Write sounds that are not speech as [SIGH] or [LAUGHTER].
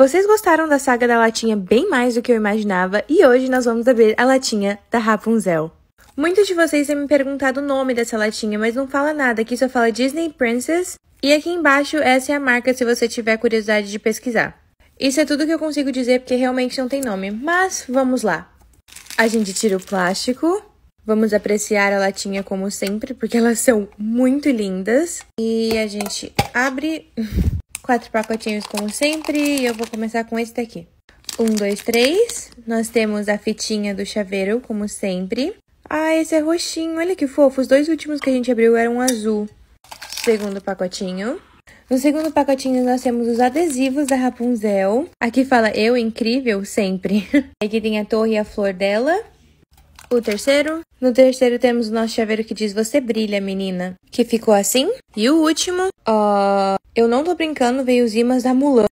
Vocês gostaram da saga da latinha bem mais do que eu imaginava e hoje nós vamos abrir a latinha da Rapunzel. Muitos de vocês têm me perguntado o nome dessa latinha, mas não fala nada, aqui só fala Disney Princess e aqui embaixo essa é a marca se você tiver curiosidade de pesquisar. Isso é tudo que eu consigo dizer porque realmente não tem nome, mas vamos lá. A gente tira o plástico, vamos apreciar a latinha como sempre, porque elas são muito lindas. E a gente abre... [LAUGHS] quatro pacotinhos como sempre, e eu vou começar com esse daqui. Um, dois, três. Nós temos a fitinha do chaveiro, como sempre. Ah, esse é roxinho, olha que fofo. Os dois últimos que a gente abriu eram azul. Segundo pacotinho. No segundo pacotinho, nós temos os adesivos da Rapunzel. Aqui fala eu, incrível, sempre. Aqui [LAUGHS] tem a torre e a flor dela. O terceiro? No terceiro temos o nosso chaveiro que diz Você brilha, menina. Que ficou assim. E o último? Uh, eu não tô brincando, veio os imãs da Mulan.